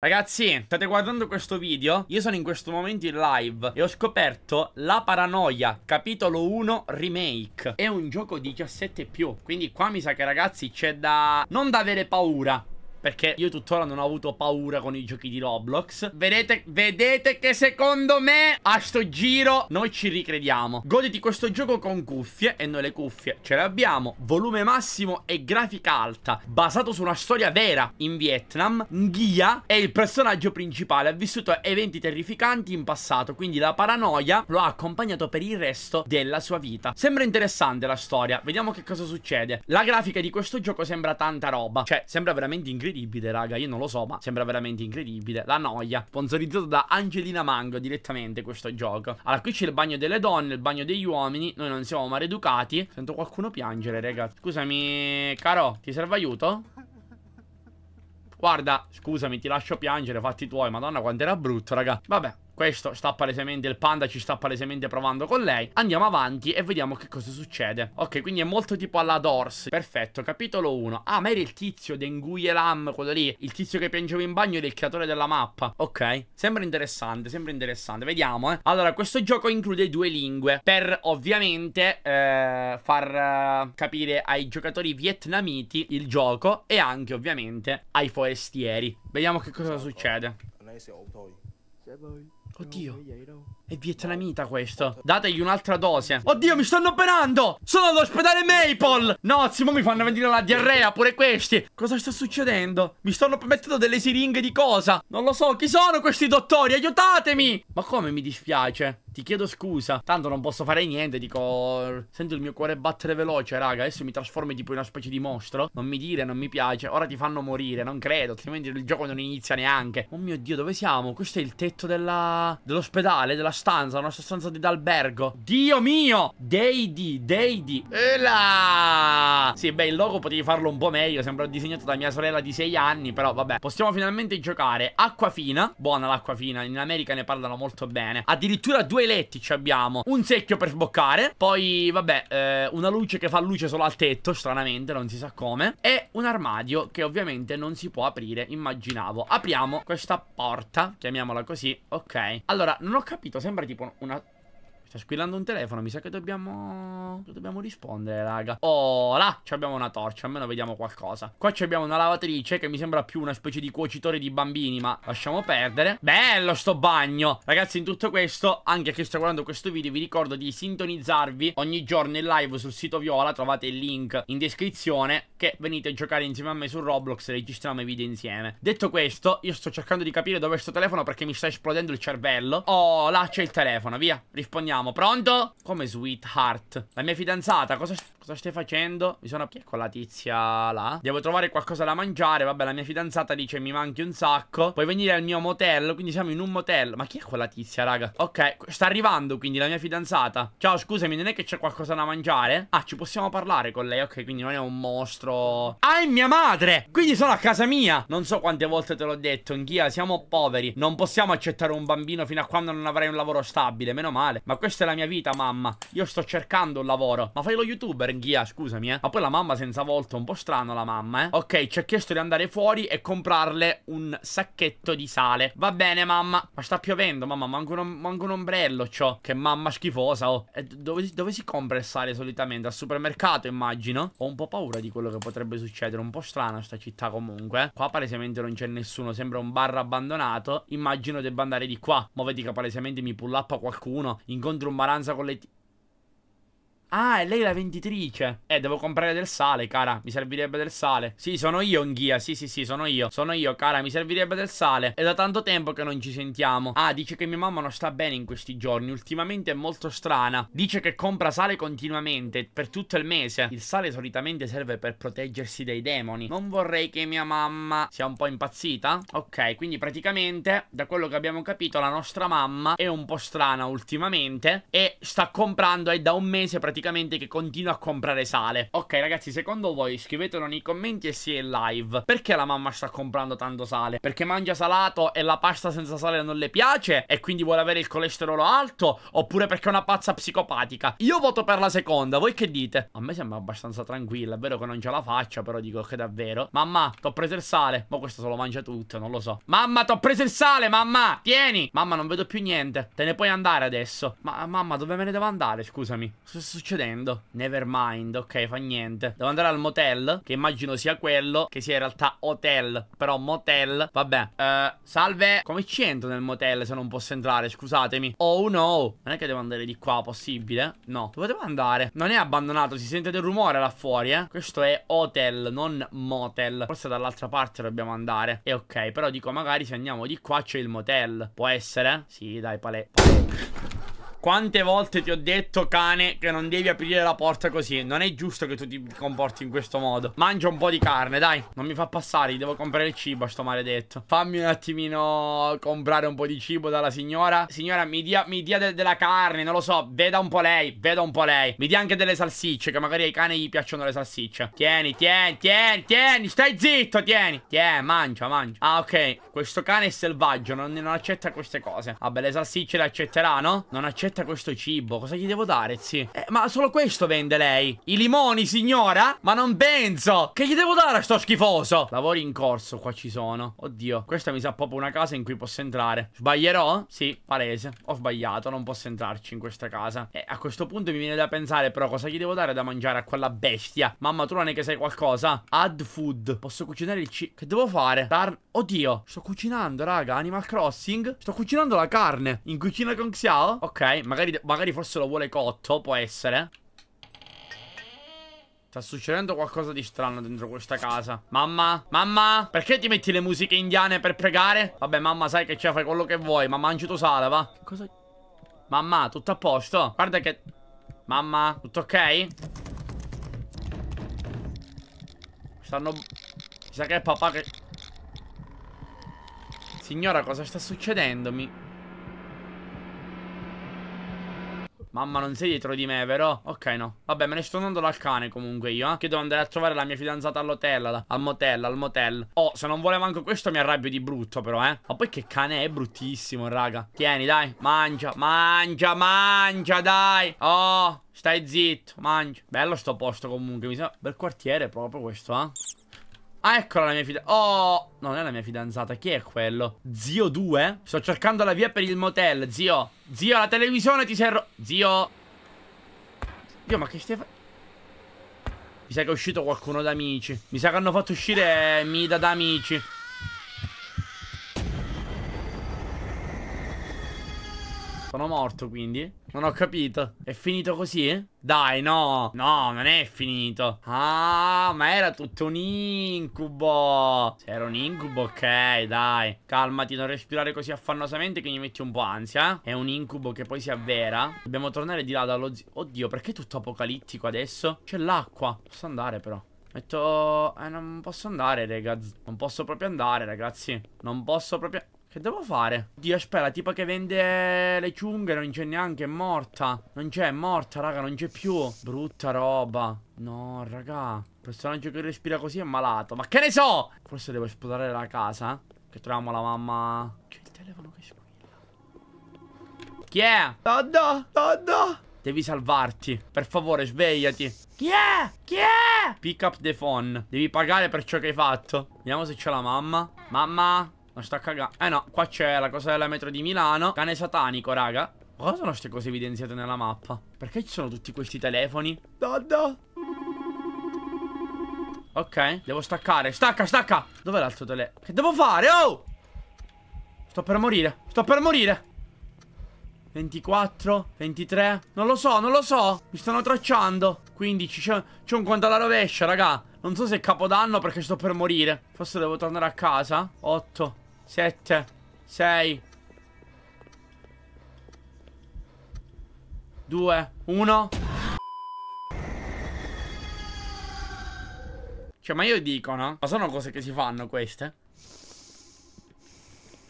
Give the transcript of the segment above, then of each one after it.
Ragazzi, state guardando questo video? Io sono in questo momento in live e ho scoperto La Paranoia, capitolo 1 remake. È un gioco 17+, quindi qua mi sa che ragazzi c'è da... non da avere paura, perché io tuttora non ho avuto paura con i giochi di Roblox Vedete, vedete che secondo me a sto giro noi ci ricrediamo Goditi questo gioco con cuffie e noi le cuffie ce le abbiamo Volume massimo e grafica alta Basato su una storia vera in Vietnam Nghia è il personaggio principale Ha vissuto eventi terrificanti in passato Quindi la paranoia lo ha accompagnato per il resto della sua vita Sembra interessante la storia Vediamo che cosa succede La grafica di questo gioco sembra tanta roba Cioè sembra veramente incredibile incredibile, raga. Io non lo so, ma sembra veramente incredibile. La noia, sponsorizzato da Angelina Mango direttamente questo gioco. Allora, qui c'è il bagno delle donne, il bagno degli uomini. Noi non siamo maleducati. Sento qualcuno piangere, raga. Scusami, caro, ti serve aiuto? Guarda, scusami, ti lascio piangere, fatti tuoi. Madonna, quanto era brutto, raga. Vabbè, questo sta palesemente, il panda ci sta palesemente provando con lei. Andiamo avanti e vediamo che cosa succede. Ok, quindi è molto tipo alla Dors. Perfetto, capitolo 1. Ah, ma era il tizio Denguyelam, quello lì. Il tizio che piangeva in bagno era il creatore della mappa. Ok, sembra interessante, sembra interessante. Vediamo, eh. Allora, questo gioco include due lingue. Per, ovviamente, eh, far eh, capire ai giocatori vietnamiti il gioco e anche, ovviamente, ai forestieri. Vediamo che cosa succede. si è Ôi đâu, vậy đâu. È vietnamita questo. Dategli un'altra dose. Oddio, mi stanno penando! Sono all'ospedale Maple! No, Simo, mi fanno venire la diarrea pure questi. Cosa sta succedendo? Mi stanno mettendo delle siringhe di cosa? Non lo so, chi sono questi dottori? Aiutatemi! Ma come mi dispiace? Ti chiedo scusa. Tanto non posso fare niente, dico... Sento il mio cuore battere veloce, raga. Adesso mi trasformi tipo in una specie di mostro. Non mi dire, non mi piace. Ora ti fanno morire, non credo. Altrimenti il gioco non inizia neanche. Oh mio Dio, dove siamo? Questo è il tetto della... dell'ospedale, della stanza, una stanza di d'albergo. Dio mio! Deidi, Deidi. Là! Sì, beh, il logo potevi farlo un po' meglio. Sembra disegnato da mia sorella di 6 anni, però vabbè. Possiamo finalmente giocare. Acqua fina. Buona l'acqua fina. In America ne parlano molto bene. Addirittura due letti ci abbiamo. Un secchio per sboccare. Poi, vabbè, eh, una luce che fa luce solo al tetto, stranamente, non si sa come. E un armadio che ovviamente non si può aprire, immaginavo. Apriamo questa porta, chiamiamola così. Ok. Allora, non ho capito se sembra tipo una Sta squillando un telefono, mi sa che dobbiamo... Dobbiamo rispondere, raga. Oh, là! ci Abbiamo una torcia, almeno vediamo qualcosa. Qua ci abbiamo una lavatrice che mi sembra più una specie di cuocitore di bambini, ma lasciamo perdere. Bello sto bagno! Ragazzi, in tutto questo, anche chi sta guardando questo video, vi ricordo di sintonizzarvi ogni giorno in live sul sito Viola, trovate il link in descrizione, che venite a giocare insieme a me su Roblox e registriamo i video insieme. Detto questo, io sto cercando di capire dove è sto telefono perché mi sta esplodendo il cervello. Oh, là c'è il telefono, via, rispondiamo proviamo. Pronto? Come sweetheart? La mia fidanzata, cosa, cosa stai facendo? Mi sono... Chi è quella tizia là? Devo trovare qualcosa da mangiare. Vabbè, la mia fidanzata dice mi manchi un sacco. Puoi venire al mio motel, quindi siamo in un motel. Ma chi è quella tizia, raga? Ok, sta arrivando quindi la mia fidanzata. Ciao, scusami, non è che c'è qualcosa da mangiare? Ah, ci possiamo parlare con lei. Ok, quindi non è un mostro. Ah, è mia madre! Quindi sono a casa mia. Non so quante volte te l'ho detto, Anch'io, siamo poveri. Non possiamo accettare un bambino fino a quando non avrai un lavoro stabile. Meno male. Ma questo questa è la mia vita, mamma. Io sto cercando un lavoro. Ma fai lo youtuber, Ghia, scusami, eh. Ma poi la mamma senza volto, un po' strano la mamma, eh. Ok, ci ha chiesto di andare fuori e comprarle un sacchetto di sale. Va bene, mamma. Ma sta piovendo, mamma. Manca un, manco un ombrello, ciò. Che mamma schifosa, oh. Eh, dove, dove, si compra il sale solitamente? Al supermercato, immagino. Ho un po' paura di quello che potrebbe succedere. Un po' strana sta città, comunque. Eh. Qua palesemente non c'è nessuno. Sembra un bar abbandonato. Immagino debba andare di qua. Ma vedi che palesemente mi pull up qualcuno. Incontro Andrew con la Ah, è lei la venditrice. Eh, devo comprare del sale, cara. Mi servirebbe del sale. Sì, sono io, Ghia. Sì, sì, sì, sono io. Sono io, cara. Mi servirebbe del sale. È da tanto tempo che non ci sentiamo. Ah, dice che mia mamma non sta bene in questi giorni. Ultimamente è molto strana. Dice che compra sale continuamente, per tutto il mese. Il sale solitamente serve per proteggersi dai demoni. Non vorrei che mia mamma sia un po' impazzita. Ok, quindi praticamente, da quello che abbiamo capito, la nostra mamma è un po' strana ultimamente. E sta comprando, è da un mese praticamente praticamente che continua a comprare sale. Ok ragazzi, secondo voi scrivetelo nei commenti e si è live. Perché la mamma sta comprando tanto sale? Perché mangia salato e la pasta senza sale non le piace e quindi vuole avere il colesterolo alto? Oppure perché è una pazza psicopatica? Io voto per la seconda, voi che dite? A me sembra abbastanza tranquilla, è vero che non ce la faccio, però dico che davvero. Mamma, t'ho preso il sale. Ma questo se lo mangia tutto, non lo so. Mamma, t'ho preso il sale, mamma! Tieni! Mamma, non vedo più niente. Te ne puoi andare adesso. Ma mamma, dove me ne devo andare? Scusami. Cosa è successo? succedendo? Never mind, ok, fa niente. Devo andare al motel, che immagino sia quello, che sia in realtà hotel, però motel. Vabbè, uh, salve, come ci entro nel motel se non posso entrare? Scusatemi. Oh no, non è che devo andare di qua, possibile? No, dove devo andare? Non è abbandonato, si sente del rumore là fuori, eh. Questo è hotel, non motel. Forse dall'altra parte dobbiamo andare. E ok, però dico, magari se andiamo di qua c'è il motel. Può essere? Sì, dai, pale... pale. Quante volte ti ho detto, cane, che non devi aprire la porta così Non è giusto che tu ti comporti in questo modo Mangia un po' di carne, dai Non mi fa passare, devo comprare il cibo a sto maledetto Fammi un attimino comprare un po' di cibo dalla signora Signora, mi dia, mi dia de della carne, non lo so Veda un po' lei, veda un po' lei Mi dia anche delle salsicce, che magari ai cani gli piacciono le salsicce Tieni, tieni, tieni, tieni Stai zitto, tieni Tieni, mangia, mangia Ah, ok, questo cane è selvaggio Non, non accetta queste cose Vabbè, le salsicce le accetterà, no? Non accetta accetta questo cibo? Cosa gli devo dare, zi? Eh, ma solo questo vende lei. I limoni, signora? Ma non penso. Che gli devo dare a sto schifoso? Lavori in corso, qua ci sono. Oddio, questa mi sa proprio una casa in cui posso entrare. Sbaglierò? Sì, palese. Ho sbagliato, non posso entrarci in questa casa. E eh, a questo punto mi viene da pensare, però, cosa gli devo dare da mangiare a quella bestia? Mamma, tu non è che sai qualcosa? Add food. Posso cucinare il cibo? Che devo fare? Dar... Oddio, sto cucinando, raga. Animal Crossing. Sto cucinando la carne. In cucina con Xiao? Ok. Eh, magari, magari forse lo vuole cotto, può essere. Sta succedendo qualcosa di strano dentro questa casa Mamma, mamma Perché ti metti le musiche indiane per pregare? Vabbè mamma sai che c'è, cioè, fai quello che vuoi Ma mangi tu sale, va Che cosa... Mamma, tutto a posto? Guarda che... Mamma, tutto ok? Stanno... Mi sa che è papà che... Signora, cosa sta succedendo? Mi... Mamma, non sei dietro di me, vero? Ok, no. Vabbè, me ne sto andando dal cane comunque io, eh. Che devo andare a trovare la mia fidanzata all'hotel, al motel, al motel. Oh, se non volevo anche questo mi arrabbio di brutto, però, eh. Ma poi che cane è bruttissimo, raga. Tieni, dai. Mangia, mangia, mangia, dai. Oh, stai zitto, mangia. Bello sto posto comunque, mi sa. Bel quartiere proprio questo, eh. Ah, eccola la mia fidanzata. Oh, non è la mia fidanzata. Chi è quello? Zio 2? Sto cercando la via per il motel, zio. Zio, la televisione ti serve. Zio. Zio, ma che stai facendo? Mi sa che è uscito qualcuno da amici. Mi sa che hanno fatto uscire Mida da amici. Sono morto quindi? Non ho capito. È finito così? Dai, no. No, non è finito. Ah, ma era tutto un incubo. Se era un incubo, ok, dai. Calmati, non respirare così affannosamente che mi metti un po' ansia. È un incubo che poi si avvera. Dobbiamo tornare di là dallo... Oddio, perché è tutto apocalittico adesso? C'è l'acqua. Posso andare però. Metto... Eh, non posso andare, ragazzi. Non posso proprio andare, ragazzi. Non posso proprio... Che devo fare? Dio, aspetta, tipo che vende le ciunghe non c'è neanche, è morta. Non c'è, è morta, raga, non c'è più. Brutta roba. No, raga. Il personaggio che respira così è malato. Ma che ne so? Forse devo esplodere la casa. Eh. Che troviamo la mamma... C'è il telefono che squilla. Chi è? Doddo, doddo. Devi salvarti. Per favore, svegliati. Chi è? Chi è? Pick up the phone. Devi pagare per ciò che hai fatto. Vediamo se c'è la mamma. Mamma? Ma sta cagando. Eh no, qua c'è la cosa della metro di Milano. Cane satanico, raga. Ma cosa sono queste cose evidenziate nella mappa? Perché ci sono tutti questi telefoni? Dada! Ok, devo staccare. Stacca, stacca! Dov'è l'altro telefono? Che devo fare? Oh! Sto per morire. Sto per morire. 24, 23. Non lo so, non lo so. Mi stanno tracciando. 15, c'è un conto alla rovescia, raga. Non so se è capodanno perché sto per morire. Forse devo tornare a casa. 8, 7, 6, 2, 1. Cioè, ma io dico, no? Ma sono cose che si fanno queste?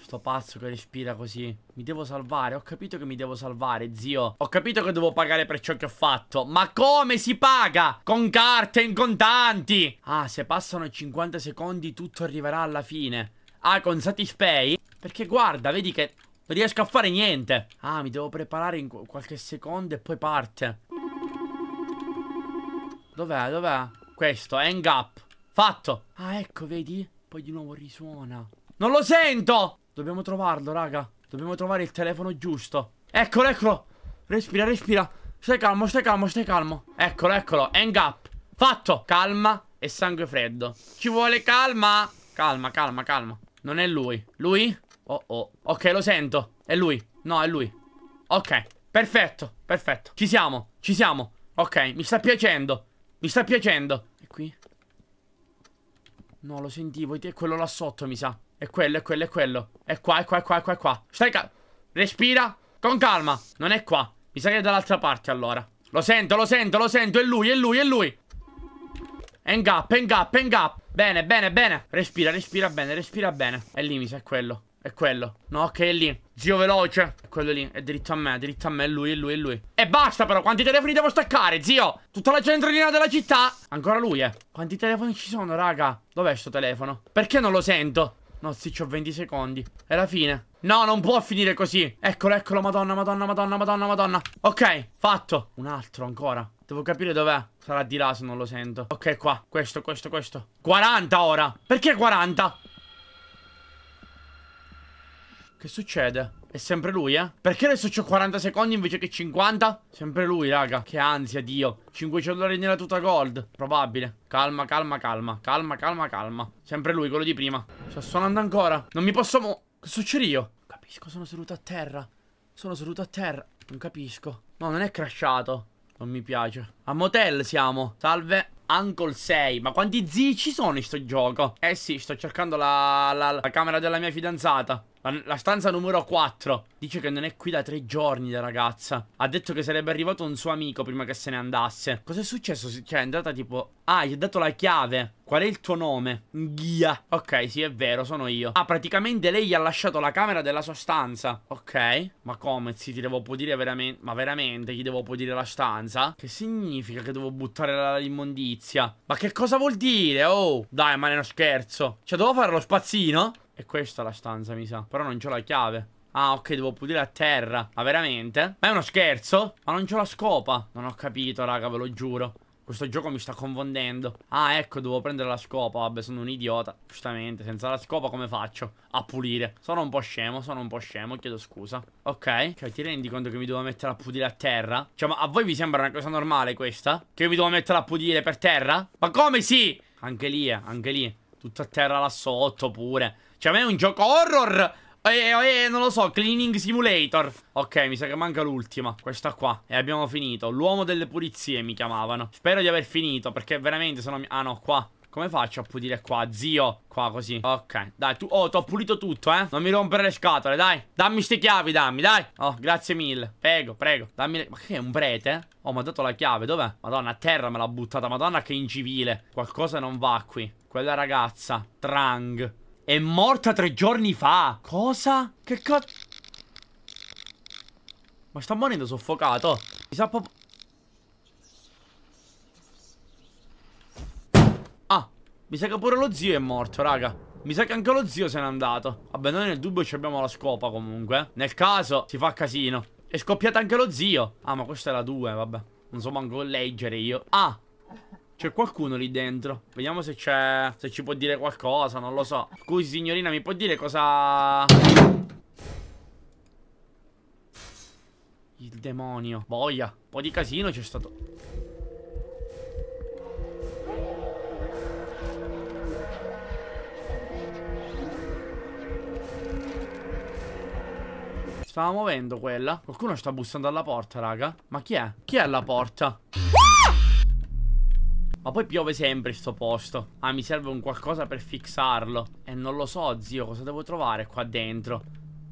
Sto pazzo che respira così. Mi devo salvare. Ho capito che mi devo salvare, zio. Ho capito che devo pagare per ciò che ho fatto. Ma come si paga? Con carte, in contanti. Ah, se passano 50 secondi tutto arriverà alla fine. Ah, con Satispay? Perché guarda, vedi che non riesco a fare niente. Ah, mi devo preparare in qualche secondo e poi parte. Dov'è, dov'è? Questo, hang up. Fatto. Ah, ecco, vedi? Poi di nuovo risuona. Non lo sento! Dobbiamo trovarlo, raga. Dobbiamo trovare il telefono giusto. Eccolo, eccolo. Respira, respira. Stai calmo, stai calmo, stai calmo. Eccolo, eccolo. Hang up. Fatto. Calma e sangue freddo. Ci vuole calma. Calma, calma, calma. Non è lui. Lui? Oh oh. Ok, lo sento. È lui. No, è lui. Ok. Perfetto. Perfetto. Ci siamo. Ci siamo. Ok, mi sta piacendo. Mi sta piacendo. E qui? No, lo sentivo. È quello là sotto, mi sa. È quello, è quello, è quello. È qua, è qua, è qua, è qua, è qua. Stai calmo. Respira. Con calma. Non è qua. Mi sa che è dall'altra parte, allora. Lo sento, lo sento, lo sento. È lui, è lui, è lui. Hang up, hang up, hang up. Bene, bene, bene. Respira, respira bene, respira bene. È lì, mi sa, è quello. È quello. No, ok, è lì. Zio veloce. È quello lì. È diritto a me, diritto a me. È lui, è lui, è lui. E basta però. Quanti telefoni devo staccare, zio? Tutta la centralina della città. Ancora lui, eh. Quanti telefoni ci sono, raga? Dov'è sto telefono? Perché non lo sento? No, sì, ho 20 secondi. È la fine. No, non può finire così. Eccolo, eccolo. Madonna, madonna, madonna, madonna, madonna. Ok, fatto. Un altro ancora. Devo capire dov'è. Sarà di là se non lo sento. Ok, qua. Questo, questo, questo. 40 ora. Perché 40? Che succede? È sempre lui, eh? Perché adesso ho 40 secondi invece che 50? Sempre lui, raga. Che ansia, Dio. 500 dollari nella tuta gold. Probabile. Calma, calma, calma. Calma, calma, calma. Sempre lui, quello di prima. Sta suonando ancora. Non mi posso mo... Cosa succede io? Capisco, sono seduto a terra. Sono seduto a terra. Non capisco. No, non è crashato. Non mi piace. A motel siamo. Salve. Uncle 6. Ma quanti zii ci sono in sto gioco? Eh sì, sto cercando la, la, la camera della mia fidanzata. La stanza numero 4. Dice che non è qui da tre giorni la ragazza. Ha detto che sarebbe arrivato un suo amico prima che se ne andasse. Cos'è successo? Cioè, è andata tipo... Ah, gli ha dato la chiave. Qual è il tuo nome? Ghia. Ok, sì, è vero, sono io. Ah, praticamente lei gli ha lasciato la camera della sua stanza. Ok. Ma come, sì, ti devo pulire veramente... Ma veramente gli devo pulire la stanza? Che significa che devo buttare l'immondizia? Ma che cosa vuol dire? Oh, dai, ma non scherzo. Cioè, devo fare lo spazzino? È questa la stanza, mi sa. Però non c'ho la chiave. Ah, ok, devo pulire a terra. Ma veramente? Ma è uno scherzo? Ma non c'ho la scopa. Non ho capito, raga, ve lo giuro. Questo gioco mi sta confondendo. Ah, ecco, devo prendere la scopa. Vabbè, sono un idiota. Giustamente, senza la scopa come faccio a pulire? Sono un po' scemo, sono un po' scemo, chiedo scusa. Ok. Cioè, ti rendi conto che mi devo mettere a pulire a terra? Cioè, ma a voi vi sembra una cosa normale questa? Che io mi devo mettere a pulire per terra? Ma come sì? Anche lì, eh, anche lì. Tutta a terra là sotto pure. Cioè, a me è un gioco horror. Eh, eh, non lo so, Cleaning Simulator. Ok, mi sa che manca l'ultima. Questa qua. E abbiamo finito. L'uomo delle pulizie mi chiamavano. Spero di aver finito, perché veramente sono... Ah no, qua. Come faccio a pulire qua, zio? Qua così Ok, dai, tu Oh, ti ho pulito tutto, eh Non mi rompere le scatole, dai Dammi ste chiavi, dammi, dai Oh, grazie mille Prego, prego Dammi le... Ma che è un prete? Oh, mi ha dato la chiave, dov'è? Madonna, a terra me l'ha buttata Madonna che incivile Qualcosa non va qui Quella ragazza Trang è morta tre giorni fa. Cosa? Che cazzo? Ma sta morendo soffocato. Mi sa proprio... Ah, mi sa che pure lo zio è morto, raga. Mi sa che anche lo zio se n'è andato. Vabbè, noi nel dubbio ci abbiamo la scopa comunque. Eh. Nel caso si fa casino. È scoppiato anche lo zio. Ah, ma questa è la 2, vabbè. Non so manco leggere io. Ah, c'è qualcuno lì dentro. Vediamo se c'è. Se ci può dire qualcosa, non lo so. Scusi, signorina, mi può dire cosa. Il demonio. Boia. Un po' di casino c'è stato. Stava muovendo quella. Qualcuno sta bussando alla porta, raga. Ma chi è? Chi è alla porta? Ma poi piove sempre sto posto. Ah, mi serve un qualcosa per fixarlo. E non lo so, zio, cosa devo trovare qua dentro.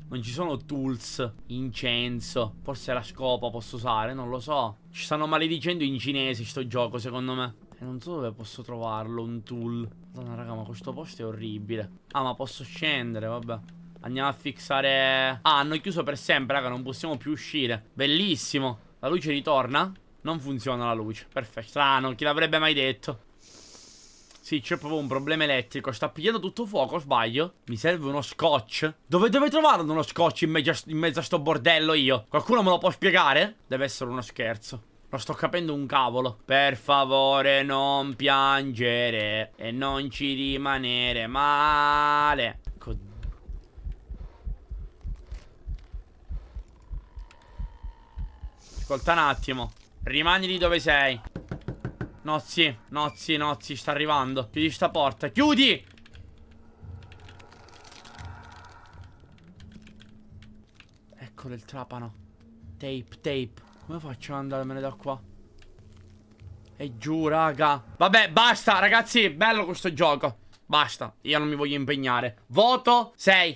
Non ci sono tools, incenso, forse la scopa posso usare, non lo so. Ci stanno maledicendo in cinese sto gioco, secondo me. E non so dove posso trovarlo, un tool. Madonna, raga, ma questo posto è orribile. Ah, ma posso scendere, vabbè. Andiamo a fixare... Ah, hanno chiuso per sempre, raga, non possiamo più uscire. Bellissimo. La luce ritorna? Non funziona la luce. Perfetto. Strano, chi l'avrebbe mai detto? Sì, c'è proprio un problema elettrico. Sta pigliando tutto fuoco, sbaglio. Mi serve uno scotch. Dove dove trovarlo uno scotch in, in mezzo a sto bordello io? Qualcuno me lo può spiegare? Deve essere uno scherzo. Non sto capendo un cavolo. Per favore non piangere e non ci rimanere male. Co Ascolta un attimo. Rimani lì dove sei. Nozzi, nozzi, nozzi, sta arrivando. Chiudi sta porta. Chiudi! Eccolo il trapano. Tape, tape. Come faccio ad andarmene da qua? E giù, raga. Vabbè, basta, ragazzi. Bello questo gioco. Basta, io non mi voglio impegnare. Voto 6.